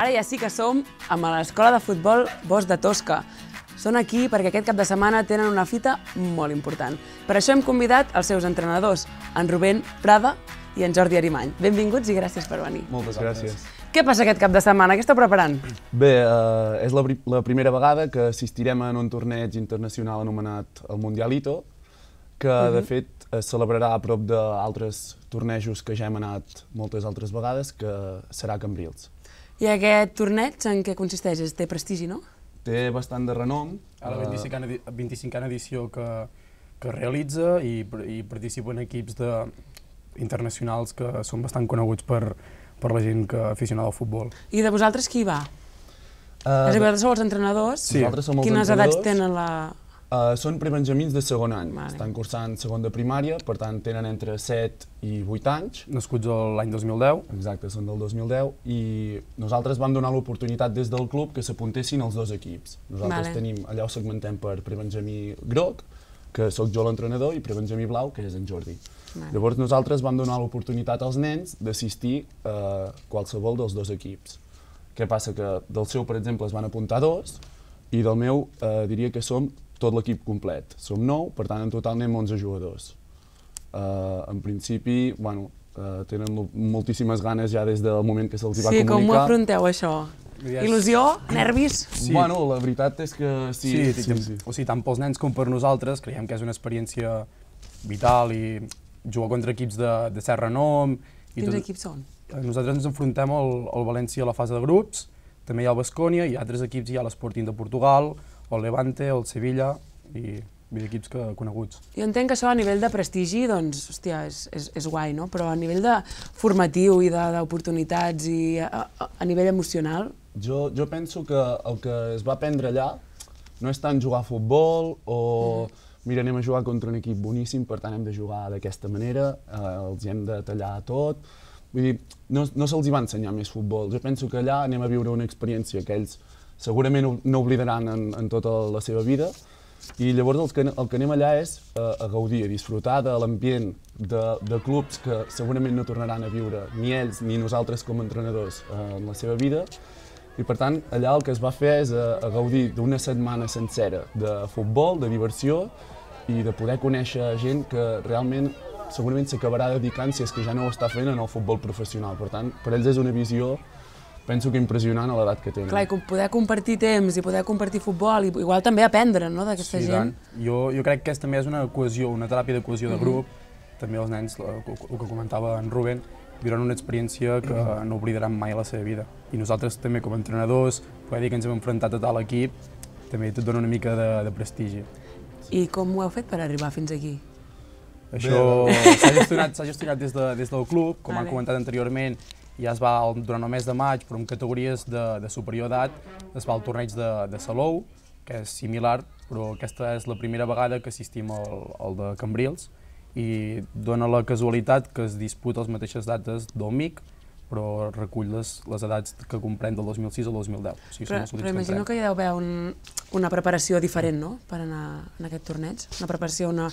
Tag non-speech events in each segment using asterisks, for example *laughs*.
Ara ja sí que som amb l'escola de futbol Bos de Tosca. Són aquí perquè aquest cap de setmana tenen una fita molt important. Per això hem convidat els seus entrenadors, en Rubén Prada i en Jordi Arimany. Benvinguts i gràcies per venir. Moltes gràcies. Què passa aquest cap de setmana? Què esteu preparant? Bé, eh, és la, la primera vegada que assistirem en un torneig internacional anomenat el Mundialito, que uh -huh. de mhm. fet es celebrarà a prop d'altres tornejos que ja hem anat moltes altres vegades, que serà a Cambrils. I aquest torneig en què consisteix? Té prestigi, no? Té bastant de renom. A la 25a, 25a edició que, que realitza i, i participen equips de, internacionals que són bastant coneguts per, per la gent que aficionada al futbol. I de vosaltres qui va? Uh, és a dir, vosaltres sou els entrenadors. Sí. Nosaltres som els Quines entrenadors. edats tenen la, Uh, són prebenjamins de segon any. Vale. Estan cursant segon de primària, per tant tenen entre 7 i 8 anys. Nascuts l'any 2010. Exacte, són del 2010. I nosaltres vam donar l'oportunitat des del club que s'apuntessin els dos equips. Nosaltres vale. tenim, allà ho segmentem per prebenjamí groc, que sóc jo l'entrenador, i prebenjamí blau, que és en Jordi. Vale. Llavors nosaltres vam donar l'oportunitat als nens d'assistir a eh, qualsevol dels dos equips. Què passa? Que del seu, per exemple, es van apuntar dos, i del meu eh, diria que som tot l'equip complet. Som nou, per tant, en total anem 11 jugadors. Uh, en principi, bueno, uh, tenen moltíssimes ganes ja des del moment que se'ls sí, va comunicar. Sí, com ho afronteu, això? Yes. Il·lusió? Nervis? Sí. Bueno, la veritat és que sí. Sí, sí, sí, sí. O sigui, tant pels nens com per nosaltres, creiem que és una experiència vital i jugar contra equips de, de cert renom... I Quins tot... equips són? Eh, nosaltres ens enfrontem al, al València a la fase de grups, també hi ha el Bascònia, hi ha altres equips, hi ha l'Esporting de Portugal, o el Levante, o el Sevilla, i vull equips que, coneguts. Jo entenc que això a nivell de prestigi, doncs, hòstia, és, és, és guai, no? Però a nivell de formatiu i d'oportunitats i a, a, a, nivell emocional... Jo, jo penso que el que es va aprendre allà no és tant jugar a futbol o... Mm mira, anem a jugar contra un equip boníssim, per tant hem de jugar d'aquesta manera, eh, els hem de tallar tot, Vull dir, no, no se'ls va ensenyar més futbol. Jo penso que allà anem a viure una experiència que ells segurament no oblidaran en, en tota la seva vida. I llavors el que, el que anem allà és a, eh, a gaudir, a disfrutar de l'ambient de, de clubs que segurament no tornaran a viure ni ells ni nosaltres com a entrenadors eh, en la seva vida. I per tant, allà el que es va fer és a, eh, a gaudir d'una setmana sencera de futbol, de diversió i de poder conèixer gent que realment segurament s'acabarà dedicant, si és que ja no ho està fent, en el futbol professional. Per tant, per ells és una visió penso que impressionant a l'edat que tenen. Clar, i poder compartir temps i poder compartir futbol, i igual també aprendre no, d'aquesta sí, gent. Sí, Jo, jo crec que és, també és una cohesió, una teràpia de cohesió mm -hmm. de mhm. grup, també els nens, el que comentava en Ruben, viuran una experiència que mm -hmm. no oblidaran mai a la seva vida. I nosaltres també com a entrenadors, poder dir que ens hem enfrontat a tal equip, també tot dona una mica de, de prestigi. I com ho heu fet per arribar fins aquí? Això s'ha gestionat, gestionat des, de, des del club, com ah, comentat anteriorment, ja es va, durant el mes de maig, però en categories de, de superior edat, es va al torneig de, de Salou, que és similar, però aquesta és la primera vegada que assistim al, al de Cambrils, i dona la casualitat que es disputa les mateixes dates del MIC, però recull les, les edats que comprèn del 2006 al 2010. O sigui, però, però imagino que, que hi deu haver un, una preparació diferent, no?, per anar en aquest torneig. Una preparació, una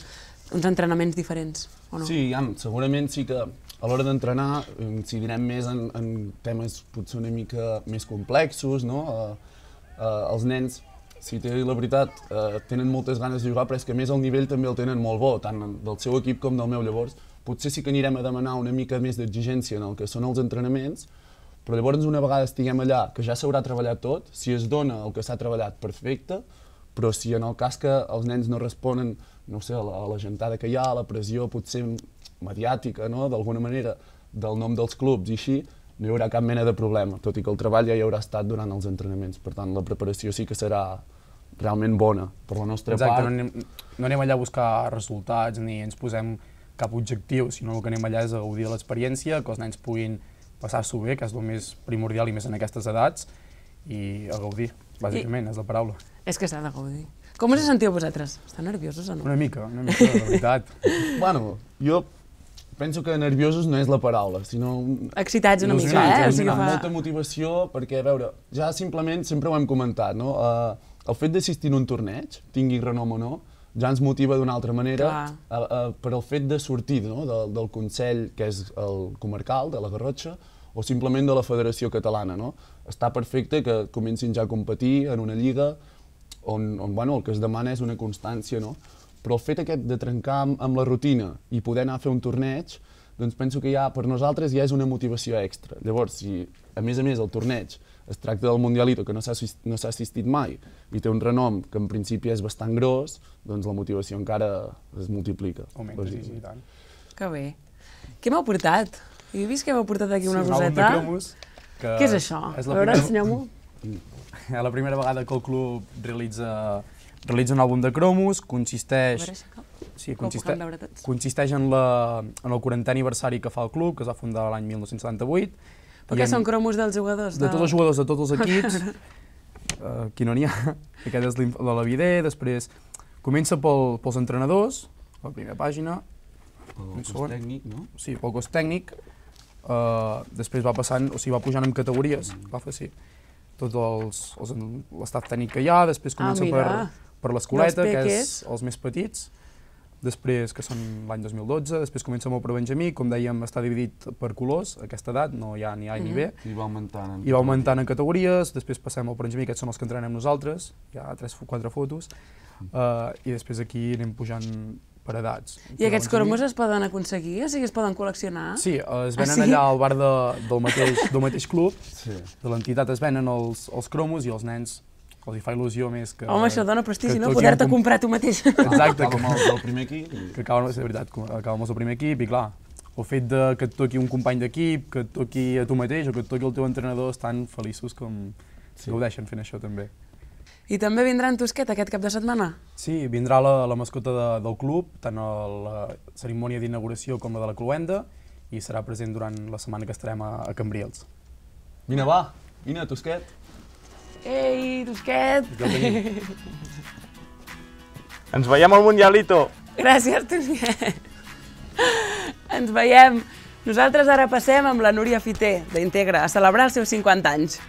uns entrenaments diferents, o no? Sí, ja, segurament sí que a l'hora d'entrenar, eh, si direm més en, en temes potser una mica més complexos, no? Uh, uh, els nens, si té la veritat, uh, tenen moltes ganes de jugar, però és que més el nivell també el tenen molt bo, tant del seu equip com del meu. Llavors, potser sí que anirem a demanar una mica més d'exigència en el que són els entrenaments, però llavors una vegada estiguem allà, que ja s'haurà treballat tot, si es dona el que s'ha treballat perfecte, però si en el cas que els nens no responen no sé, a la, gentada que hi ha, a la pressió potser mediàtica, no? d'alguna manera, del nom dels clubs i així, no hi haurà cap mena de problema, tot i que el treball ja hi haurà estat durant els entrenaments. Per tant, la preparació sí que serà realment bona per la nostra Exacte, part. Exacte, no, anem, no anem allà a buscar resultats ni ens posem cap objectiu, sinó el que anem allà és a gaudir de l'experiència, que els nens puguin passar-s'ho bé, que és el més primordial i més en aquestes edats, i a gaudir, bàsicament, I, és la paraula. És que s'ha de gaudir. Com us sentiu vosaltres? Estan nerviosos o no? Una mica, una mica, de veritat. *laughs* bueno, jo penso que nerviosos no és la paraula, sinó... Excitats una mica, eh? O sigui, fa... Molta motivació perquè, a veure, ja simplement, sempre ho hem comentat, no? Uh, el fet d'assistir a un torneig, tingui renom o no, ja ens motiva d'una altra manera uh, eh, uh, eh, per el fet de sortir no? del, del Consell, que és el comarcal, de la Garrotxa, o simplement de la Federació Catalana. No? Està perfecte que comencin ja a competir en una lliga, on, on bueno, el que es demana és una constància, no? Però el fet aquest de trencar amb, amb la rutina i poder anar a fer un torneig, doncs penso que ja per nosaltres ja és una motivació extra. Llavors, si a més a més el torneig es tracta del Mundialito, que no s'ha no assistit mai, i té un renom que en principi és bastant gros, doncs la motivació encara es multiplica. Augmenta, sí, sí, i tant. Que bé. Què m'heu portat? he vist que m'heu portat aquí una sí, coseta. Un que... Què és això? És la a veure, primera... ensenyem-ho. Mm. *laughs* la primera vegada que el club realitza, realitza un àlbum de cromos, consisteix... Sí, consiste, consisteix en, la, en el 40è aniversari que fa el club, que es va fundar l'any 1978. Perquè en, són cromos dels jugadors. De... de tots els jugadors, de tots els *laughs* equips. uh, eh, qui no n'hi ha. *laughs* Aquest és la vida. després comença pel, pels entrenadors, la primera pàgina. Pel cos tècnic, no? Sí, pel cos tècnic. Uh, després va passant, o sigui, va pujant en categories, mm. va fer sí tot els, l'estat tècnic que hi ha, després comença ah, per, per l'escoleta, que és els més petits, després que són l'any 2012, després comença molt per Benjamí, com dèiem està dividit per colors, aquesta edat no hi ha ni A ni B. Mm-hmm. I va augmentant. En I va augmentant en categories, després passem al Benjamí, aquests són els que entrenem nosaltres, hi ha 3 4 fotos, uh, i després aquí anem pujant per edats. I aquests cromos es poden aconseguir? O sigui, es poden col·leccionar? Sí, eh, es ah, venen ah, sí? allà al bar de, del, mateix, *laughs* del mateix club, sí. de l'entitat es venen els, els cromos i els nens els hi fa il·lusió més que... Home, això dona prestigi, no? Poder-te com... comprar tu mateix. *laughs* Exacte. que, amb el primer equip. Que acaba, és veritat, acaba amb el primer equip i clar, el fet de que et toqui un company d'equip, que et toqui a tu mateix o que et toqui el teu entrenador, estan feliços com sí. gaudeixen fent això també. I també vindrà en Tusquet aquest cap de setmana? Sí, vindrà la, la mascota de, del club, tant a la cerimònia d'inauguració com la de la Cluenda, i serà present durant la setmana que estarem a, a Cambrils. Vine, va! Vine, Tusquet! Ei, Tusquet! Ens veiem al Mundialito! Gràcies, Tusquet! Ens veiem! Nosaltres ara passem amb la Núria Fiter, d'Integra, a celebrar els seus 50 anys.